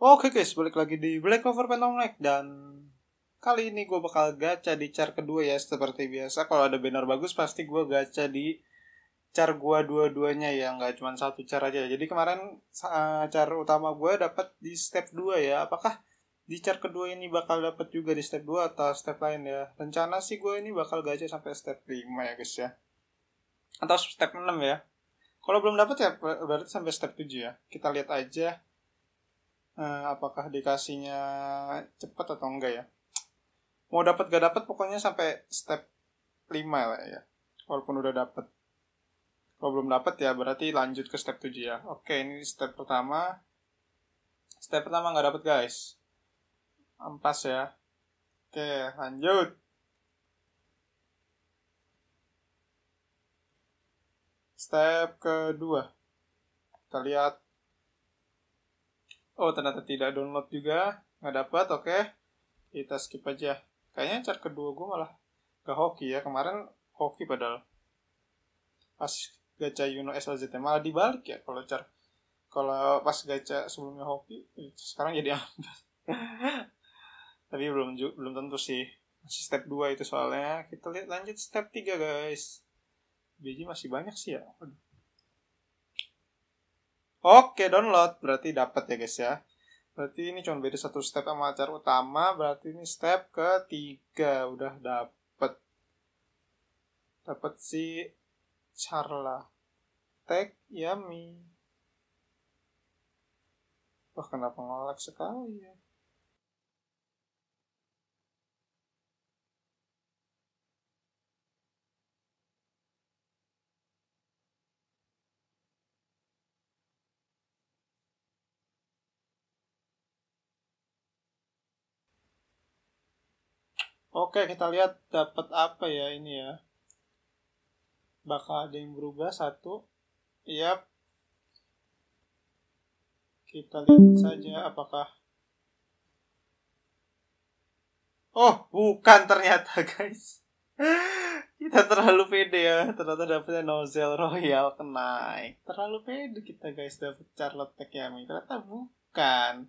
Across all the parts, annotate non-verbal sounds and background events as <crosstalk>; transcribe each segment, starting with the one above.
Oh, oke guys, balik lagi di Black Clover Phantom dan kali ini gue bakal gacha di char kedua ya seperti biasa kalau ada banner bagus pasti gue gacha di char gue dua-duanya ya nggak cuma satu char aja jadi kemarin uh, char utama gue dapat di step 2 ya apakah di char kedua ini bakal dapat juga di step 2 atau step lain ya rencana sih gue ini bakal gacha sampai step 5 ya guys ya atau step 6 ya kalau belum dapat ya berarti sampai step 7 ya kita lihat aja uh, apakah dikasihnya cepat atau enggak ya mau dapat gak dapat pokoknya sampai step 5 lah ya walaupun udah dapat kalau belum dapat ya berarti lanjut ke step 7 ya oke ini step pertama step pertama nggak dapat guys ampas ya oke lanjut step kedua kita lihat oh ternyata tidak download juga nggak dapat oke okay. kita skip aja kayaknya chart kedua gue malah ke hoki ya kemarin hoki padahal pas gacha Yuno SLZT malah dibalik ya kalau chart kalau pas gacha sebelumnya hoki sekarang jadi ambas <laughs> tapi belum belum tentu sih masih step 2 itu soalnya kita lihat lanjut step 3 guys biji masih banyak sih ya Aduh. Oke, download berarti dapat ya guys ya. Berarti ini cuma beda satu step sama acara utama, berarti ini step ketiga udah dapat. Dapat si Charla. Tag Yami. Wah, kenapa ngelag sekali ya? Oke, kita lihat dapat apa ya ini ya. Bakal ada yang berubah satu. Yap. Kita lihat saja apakah Oh, bukan ternyata, <laughs> guys. kita terlalu pede ya. Ternyata dapetnya Nozel Royal kenaik. Terlalu pede kita, guys, dapet Charlotte Tekiyami. Ternyata bukan.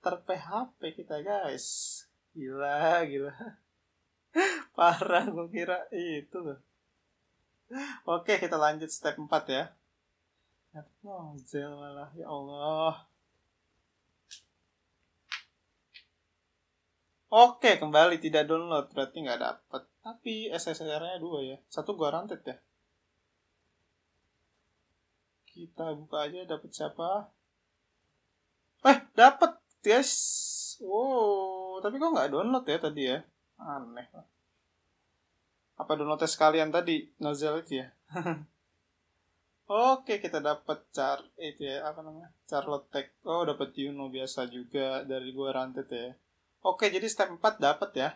Ter-PHP kita, guys. Gila, gila. <laughs> Parah, gue kira itu loh. Oke, kita lanjut step 4 ya. oh, ya Allah. Oke, kembali tidak download, berarti nggak dapet. Tapi SSR-nya dua ya, satu guaranteed ya. Kita buka aja, dapet siapa? Eh, dapet yes. Wow, tapi kok nggak download ya tadi ya? aneh lah apa downloadnya sekalian tadi nozzle itu ya <laughs> Oke, kita dapat char eh, itu ya, apa namanya? Charlotte Tech. Oh, dapat Yuno biasa juga dari gua rantet ya. Oke, jadi step 4 dapat ya.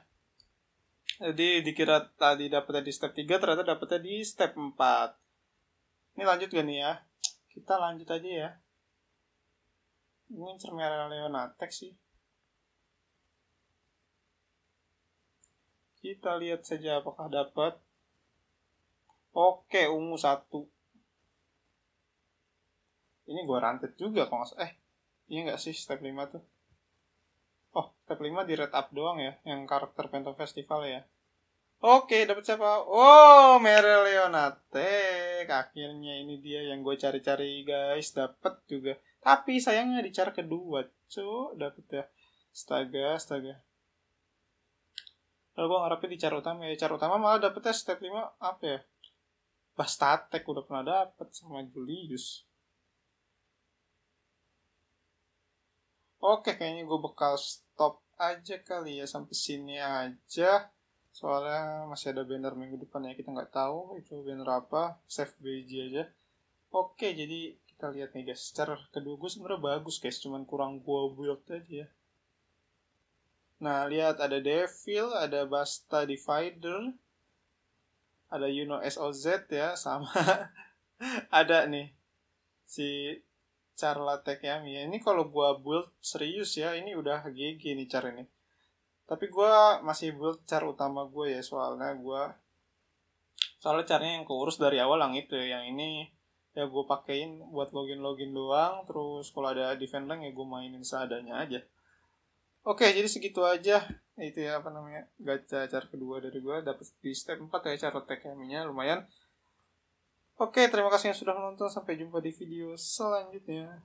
Jadi dikira tadi dapat di step 3, ternyata dapatnya di step 4. Ini lanjut gak nih ya? Kita lanjut aja ya. Ini cermin Leonatex sih. Kita lihat saja apakah dapat. Oke, ungu satu. Ini gue rantet juga kok nggak Eh, iya nggak sih step 5 tuh? Oh, step 5 di red up doang ya, yang karakter Phantom Festival ya. Oke, dapat siapa? Oh, Meryl Leonate. Akhirnya ini dia yang gue cari-cari, guys. Dapat juga. Tapi sayangnya di cara kedua, cuk, dapat ya. Astaga, astaga kalau eh, gue ngarepnya di cara utama ya cara utama malah dapetnya step 5 apa ya Bastatek udah pernah dapet sama Julius Oke, kayaknya gue bakal stop aja kali ya sampai sini aja. Soalnya masih ada banner minggu depan ya kita nggak tahu itu banner apa. Save BG aja. Oke, jadi kita lihat nih guys. Cara kedua gue sebenarnya bagus guys, cuman kurang gue build aja ya. Nah, lihat ada Devil, ada Basta Divider, ada Yuno SOZ ya, sama <laughs> ada nih si Charlatek ya Ini kalau gua build serius ya, ini udah GG nih char ini. Tapi gua masih build char utama gua ya, soalnya gua soalnya caranya yang keurus dari awal yang itu ya. yang ini ya gue pakein buat login login doang terus kalau ada defend ya gue mainin seadanya aja Oke, okay, jadi segitu aja itu ya apa namanya gacha char kedua dari gue dapat di step 4 ya cara TKM-nya lumayan oke terima kasih yang sudah menonton sampai jumpa di video selanjutnya